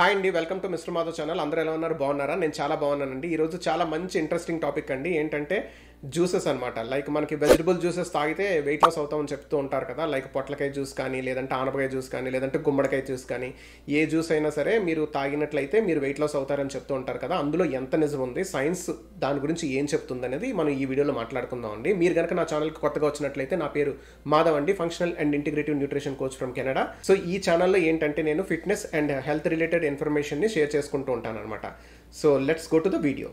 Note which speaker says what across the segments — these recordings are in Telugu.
Speaker 1: హాయ్ అండి welcome to mister Madhav channel అందరూ ఎలా ఉన్నారు బాగున్నారా నేను చాలా బాగున్నానండి ఈరోజు చాలా మంచి ఇంట్రెస్టింగ్ టాపిక్ అండి ఏంటంటే జ్యూసెస్ అనమాట లైక్ మనకి వెజిటబుల్ జ్యూసెస్ తాగితే వెయిట్ లాస్ అవుతామని చెప్తూ ఉంటారు కదా లైక్ పొట్లకాయ జ్యూస్ కానీ లేదంటే ఆనపకాయ జ్యూస్ కానీ లేదంటే గుమ్మడికాయ జ్యూస్ కానీ ఏ జ్యూస్ అయినా సరే మీరు తాగినట్లయితే మీరు వెయిట్ లాస్ అవుతారని చెప్తూ ఉంటారు కదా అందులో ఎంత నిజం ఉంది సైన్స్ దాని గురించి ఏం చెప్తుంది అనేది మనం ఈ వీడియోలో మాట్లాడుకుందాం అండి మీరు కనుక నా ఛానల్కి కొత్తగా వచ్చినట్లయితే నా పేరు మాధవ్ అండి functional and integrative nutrition coach from Canada so ఈ ఛానల్లో ఏంటంటే నేను ఫిట్నెస్ అండ్ హెల్త్ రిలేటెడ్ ఇన్ఫర్మేషన్ని షేర్ చేసుకుంటూ ఉంటాను అనమాట so let's go to the video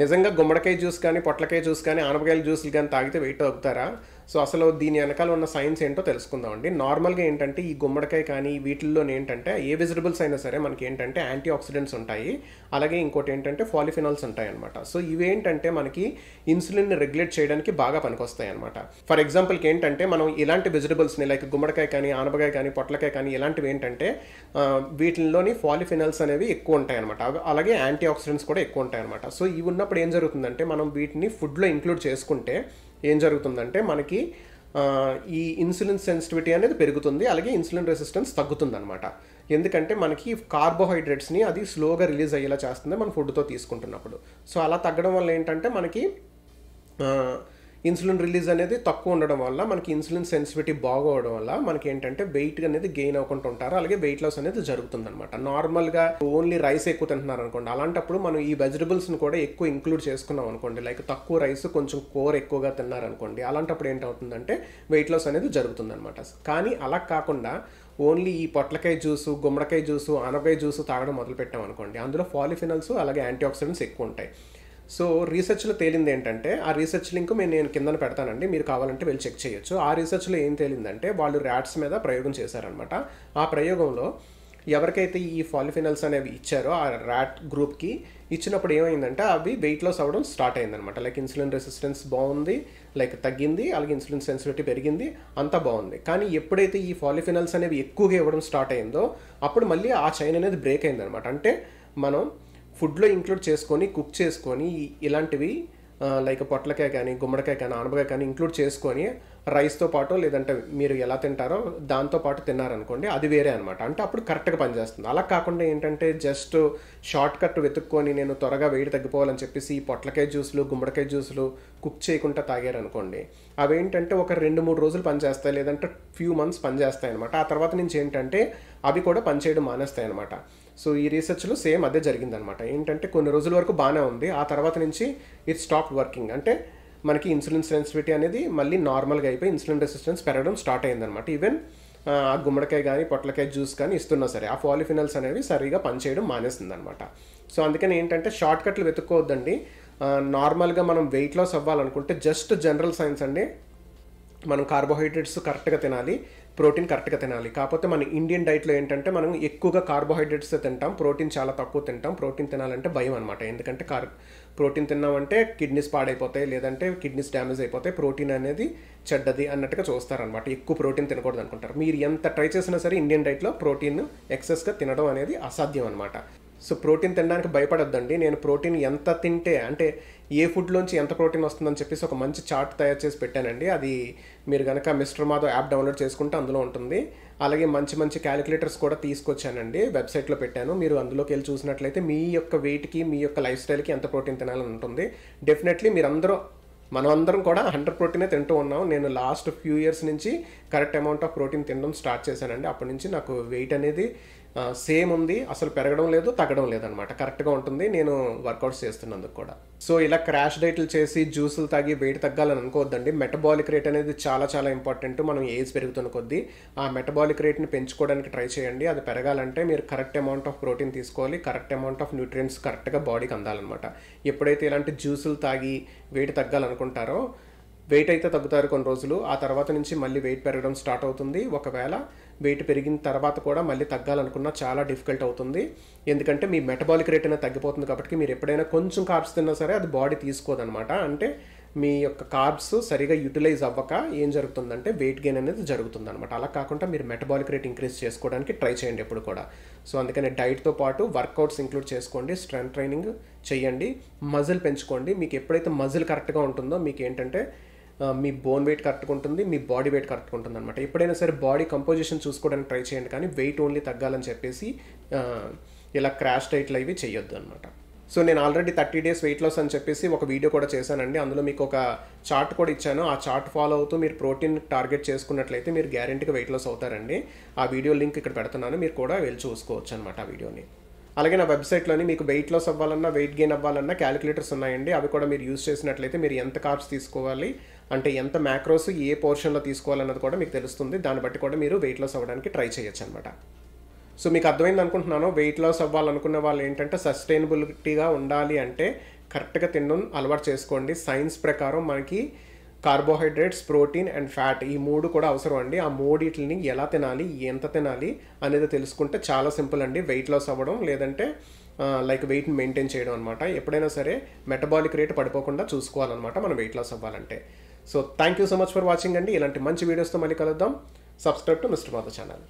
Speaker 1: నిజంగా గుమ్మడికాయ జ్యూస్ కానీ పొట్లకాయ జ్యూస్ కానీ ఆనపకాయల జ్యూస్లు కానీ తాగితే వెయిట్ తగ్గుతారా సో అసలు దీని వెనకాల ఉన్న సైన్స్ ఏంటో తెలుసుకుందామండి నార్మల్గా ఏంటంటే ఈ గుమ్మడికాయ కానీ వీటిల్లో ఏంటంటే ఏ వెజిటబుల్స్ అయినా సరే మనకి ఏంటంటే యాంటీ ఆక్సిడెంట్స్ ఉంటాయి అలాగే ఇంకోటి ఏంటంటే ఫాలిఫినాల్స్ ఉంటాయి అనమాట సో ఇవేంటంటే మనకి ఇన్సులిన్ రెగ్యులేట్ చేయడానికి బాగా పనికొస్తాయి అనమాట ఫర్ ఎగ్జాంపుల్కి ఏంటంటే మనం ఇలాంటి వెజిటబుల్స్ని లైక్ గుమ్మడికాయ కానీ ఆనపకాయ కానీ పొట్లకాయ కానీ ఇలాంటివి ఏంటంటే వీటిల్లోని ఫాలిఫినాల్స్ అనేవి ఎక్కువ ఉంటాయి అనమాట అలాగే యాంటీ ఆక్సిడెంట్స్ కూడా ఎక్కువ ఉంటాయి అనమాట సో ఇవి ఉన్నప్పుడు ఏం జరుగుతుందంటే మనం వీటిని ఫుడ్లో ఇంక్లూడ్ చేసుకుంటే ఏం జరుగుతుందంటే మనకి ఈ ఇన్సులిన్ సెన్సిటివిటీ అనేది పెరుగుతుంది అలాగే ఇన్సులిన్ రెసిస్టెన్స్ తగ్గుతుంది అనమాట ఎందుకంటే మనకి కార్బోహైడ్రేట్స్ని అది స్లోగా రిలీజ్ అయ్యేలా చేస్తుంది మనం ఫుడ్తో తీసుకుంటున్నప్పుడు సో అలా తగ్గడం వల్ల ఏంటంటే మనకి ఇన్సులిన్ రిలీజ్ అనేది తక్కువ ఉండడం వల్ల మనకి ఇన్సులిన్ సెన్సిటివిటీ బాగోవడం వల్ల మనకి ఏంటంటే వెయిట్ అనేది గెయిన్ అవ్వకుండా ఉంటారు అలాగే వెయిట్ లాస్ అనేది జరుగుతుంది అనమాట నార్మల్గా ఓన్లీ రైస్ ఎక్కువ తింటున్నారు అనుకోండి అలాంటప్పుడు మనం ఈ వెజిటబుల్స్ని కూడా ఎక్కువ ఇంక్లూడ్ చేసుకున్నాం అనుకోండి లైక్ తక్కువ రైస్ కొంచెం కూర ఎక్కువగా తిన్నారనుకోండి అలాంటప్పుడు ఏంటవుతుందంటే వెయిట్ లాస్ అనేది జరుగుతుందనమాట కానీ అలా కాకుండా ఓన్లీ ఈ పొట్లకాయ జ్యూసు గుమ్మడికాయ జ్యూసు అనపకాయ జ్యూసు తాగడం మొదలుపెట్టాం అనుకోండి అందులో పాలిఫినల్స్ అలాగే యాంటీ ఆక్సిడెంట్స్ ఎక్కువ ఉంటాయి సో రీసెర్చ్లో తేలింది ఏంటంటే ఆ రీసెర్చ్ లింక్ మేము నేను కిందన పెడతానండి మీరు కావాలంటే వెళ్ళి చెక్ చేయొచ్చు ఆ రీసెర్చ్లో ఏం తేలిందంటే వాళ్ళు ర్యాట్స్ మీద ప్రయోగం చేశారనమాట ఆ ప్రయోగంలో ఎవరికైతే ఈ ఫాలిఫినల్స్ అనేవి ఇచ్చారో ఆ ర్యాట్ గ్రూప్కి ఇచ్చినప్పుడు ఏమైందంటే అవి వెయిట్ లాస్ అవ్వడం స్టార్ట్ అయిందనమాట లైక్ ఇన్సులిన్ రెసిస్టెన్స్ బాగుంది లైక్ తగ్గింది అలాగే ఇన్సులిన్ సెన్సిటివిటీ పెరిగింది అంతా బాగుంది కానీ ఎప్పుడైతే ఈ ఫాలిఫినల్స్ అనేవి ఎక్కువగా ఇవ్వడం స్టార్ట్ అయిందో అప్పుడు మళ్ళీ ఆ చైన్ అనేది బ్రేక్ అయిందనమాట అంటే మనం ఫుడ్లో ఇంక్లూడ్ చేసుకొని కుక్ చేసుకొని ఇలాంటివి లైక్ పొట్లకాయ కానీ గుమ్మడికాయ కానీ ఆనపకాయ కానీ ఇంక్లూడ్ చేసుకొని రైస్తో పాటు లేదంటే మీరు ఎలా తింటారో దాంతో పాటు తిన్నారనుకోండి అది వేరే అనమాట అంటే అప్పుడు కరెక్ట్గా పనిచేస్తుంది అలా కాకుండా ఏంటంటే జస్ట్ షార్ట్ కట్ వెతుక్కొని నేను త్వరగా వేడి తగ్గిపోవాలని చెప్పేసి ఈ పొట్లకాయ జ్యూసులు గుమ్మడికాయ జ్యూసులు కుక్ చేయకుండా తాగారనుకోండి అవేంటంటే ఒక రెండు మూడు రోజులు పనిచేస్తాయి లేదంటే ఫ్యూ మంత్స్ పనిచేస్తాయి అనమాట ఆ తర్వాత నుంచి ఏంటంటే అవి కూడా పనిచేయడం మానేస్తాయి అనమాట సో ఈ రీసెర్చ్లో సేమ్ అదే జరిగింది అనమాట ఏంటంటే కొన్ని రోజుల వరకు బాగానే ఉంది ఆ తర్వాత నుంచి ఇట్ స్టాప్ వర్కింగ్ అంటే మనకి ఇన్సులిన్ సెన్సిటివిటీ అనేది మళ్ళీ నార్మల్గా అయిపోయి ఇన్సులిన్ రెసిస్టెన్స్ పెరగడం స్టార్ట్ అయిందనమాట ఈవెన్ ఆ గుమ్మడికాయ కానీ పొట్లకాయ జ్యూస్ కానీ ఇస్తున్నా సరే ఆ పాలిఫినల్స్ అనేవి సరిగా పనిచేయడం అనమాట సో అందుకని ఏంటంటే షార్ట్ కట్లు వెతుక్కోవద్దండి నార్మల్గా మనం వెయిట్ లాస్ అవ్వాలనుకుంటే జస్ట్ జనరల్ సైన్స్ అండి మనం కార్బోహైడ్రేట్స్ కరెక్ట్గా తినాలి ప్రోటీన్ కరెక్ట్గా తినాలి కాకపోతే మన ఇండియన్ డైట్లో ఏంటంటే మనం ఎక్కువగా కార్బోహైడ్రేట్స్ తింటాం ప్రోటీన్ చాలా తక్కువ తింటాం ప్రోటీన్ తినాలంటే భయం అనమాట ఎందుకంటే కార్ ప్రోటీన్ తిన్నామంటే కిడ్నీస్ పాడైపోతాయి లేదంటే కిడ్నీస్ డ్యామేజ్ అయిపోతాయి ప్రోటీన్ అనేది చెడ్డది అన్నట్టుగా చూస్తారనమాట ఎక్కువ ప్రోటీన్ తినకూడదు అనుకుంటారు మీరు ఎంత ట్రై చేసినా సరే ఇండియన్ డైట్లో ప్రోటీన్ ఎక్సెస్గా తినడం అనేది అసాధ్యం అనమాట సో ప్రోటీన్ తినడానికి భయపడొద్దండి నేను ప్రోటీన్ ఎంత తింటే అంటే ఏ ఫుడ్లోంచి ఎంత ప్రోటీన్ వస్తుందని చెప్పేసి ఒక మంచి చార్ట్ తయారు చేసి పెట్టానండి అది మీరు కనుక మిస్టర్ మాధవ్ యాప్ డౌన్లోడ్ చేసుకుంటే అందులో ఉంటుంది అలాగే మంచి మంచి క్యాలిక్యులేటర్స్ కూడా తీసుకొచ్చానండి వెబ్సైట్లో పెట్టాను మీరు అందులోకి వెళ్ళి చూసినట్లయితే మీ యొక్క వెయిట్కి మీ యొక్క లైఫ్ స్టైల్కి ఎంత ప్రోటీన్ తినాలని ఉంటుంది డెఫినెట్లీ మీరందరూ మనమందరం కూడా హండ్రెడ్ ప్రోటీనే తింటూ ఉన్నాం నేను లాస్ట్ ఫ్యూ ఇయర్స్ నుంచి కరెక్ట్ అమౌంట్ ఆఫ్ ప్రోటీన్ తినడం స్టార్ట్ చేశానండి అప్పటి నుంచి నాకు వెయిట్ అనేది సేమ్ ఉంది అసలు పెరగడం లేదు తగ్గడం లేదనమాట కరెక్ట్గా ఉంటుంది నేను వర్కౌట్స్ చేస్తున్నందుకు కూడా సో ఇలా క్రాష్ డైట్లు చేసి జ్యూసులు తాగి వెయిట్ తగ్గాలని అనుకోవద్దండి మెటబాలిక్ రేట్ అనేది చాలా చాలా ఇంపార్టెంట్ మనం ఏజ్ పెరుగుతున్న కొద్దీ ఆ మెటబాలిక్ రేట్ని పెంచుకోవడానికి ట్రై చేయండి అది పెరగాలంటే మీరు కరెక్ట్ అమౌంట్ ఆఫ్ ప్రోటీన్ తీసుకోవాలి కరెక్ట్ అమౌంట్ ఆఫ్ న్యూట్రియంట్స్ కరెక్ట్గా బాడీకి అందాలన్నమాట ఎప్పుడైతే ఇలాంటి జ్యూసులు తాగి వెయిట్ తగ్గాలనుకుంటారో వెయిట్ అయితే తగ్గుతారు కొన్ని రోజులు ఆ తర్వాత నుంచి మళ్ళీ వెయిట్ పెరగడం స్టార్ట్ అవుతుంది ఒకవేళ వెయిట్ పెరిగిన తర్వాత కూడా మళ్ళీ తగ్గాలనుకున్నా చాలా డిఫికల్ట్ అవుతుంది ఎందుకంటే మీ మెటబాలిక్ రేట్ అనేది తగ్గిపోతుంది కాబట్టి మీరు ఎప్పుడైనా కొంచెం కార్బ్స్ తిన్నా సరే అది బాడీ తీసుకోదనమాట అంటే మీ యొక్క కార్బ్స్ సరిగా యూటిలైజ్ అవ్వక ఏం జరుగుతుందంటే వెయిట్ గెయిన్ అనేది జరుగుతుంది అనమాట అలా కాకుండా మీరు మెటబాలిక్ రేట్ ఇంక్రీజ్ చేసుకోవడానికి ట్రై చేయండి ఎప్పుడు కూడా సో అందుకని డైట్తో పాటు వర్కౌట్స్ ఇంక్లూడ్ చేసుకోండి స్ట్రెంత్ ట్రైనింగ్ చేయండి మజిల్ పెంచుకోండి మీకు ఎప్పుడైతే మజిల్ కరెక్ట్గా ఉంటుందో మీకు ఏంటంటే మీ బోన్ వెయిట్ కరెక్ట్గా ఉంటుంది మీ బాడీ వెయిట్ కరెక్ట్గా ఉంటుంది అనమాట ఎప్పుడైనా సరే బాడీ కంపోజిషన్ చూసుకోవడానికి ట్రై చేయండి కానీ వెయిట్ ఓన్లీ తగ్గాలని చెప్పేసి ఇలా క్రాష్ డైట్లు అవి చేయొద్దు అనమాట సో నేను already thirty days weight loss అని చెప్పేసి ఒక వీడియో కూడా చేశానండి అందులో మీకు ఒక చార్ట్ కూడా ఇచ్చాను ఆ చార్ట్ ఫాలో అవుతూ మీరు ప్రోటీన్ టార్గెట్ చేసుకున్నట్లయితే మీరు గ్యారంటీగా వెయిట్ లాస్ అవుతారండి ఆ వీడియో లింక్ ఇక్కడ పెడుతున్నాను మీరు కూడా వెళ్ళి చూసుకోవచ్చు అనమాట ఆ వీడియోని అలాగే నా వెబ్సైట్లోని మీకు వెయిట్ లాస్ అవ్వాలన్నా వెయిట్ గెయిన్ అవ్వాలన్నా క్యాలిక్యులేటర్స్ ఉన్నాయండి అవి కూడా మీరు యూజ్ చేసినట్లయితే మీరు ఎంత కార్బ్స్ తీసుకోవాలి అంటే ఎంత మ్యాక్రోస్ ఏ పోర్షన్లో తీసుకోవాలన్నది కూడా మీకు తెలుస్తుంది దాన్ని బట్టి కూడా మీరు వెయిట్ లాస్ అవ్వడానికి ట్రై చేయొచ్చు అనమాట సో మీకు అర్థమైంది అనుకుంటున్నాను వెయిట్ లాస్ అవ్వాలనుకున్న వాళ్ళు ఏంటంటే సస్టైనబిలిటీగా ఉండాలి అంటే కరెక్ట్గా తినడం అలవాటు చేసుకోండి సైన్స్ ప్రకారం మనకి కార్బోహైడ్రేట్స్ ప్రోటీన్ అండ్ ఫ్యాట్ ఈ మూడు కూడా అవసరం అండి ఆ మూడిటిని ఎలా తినాలి ఎంత తినాలి అనేది తెలుసుకుంటే చాలా సింపుల్ అండి వెయిట్ లాస్ అవ్వడం లేదంటే లైక్ వెయిట్ మెయింటైన్ చేయడం అనమాట ఎప్పుడైనా సరే మెటబాలిక్ రేట్ పడిపోకుండా చూసుకోవాలన్నమాట మనం వెయిట్ లాస్ అవ్వాలంటే so thank you so much for watching అండి ఇలాంటి మంచి వీడియోస్తో మళ్ళీ కలుద్దాం subscribe to mister Madhav channel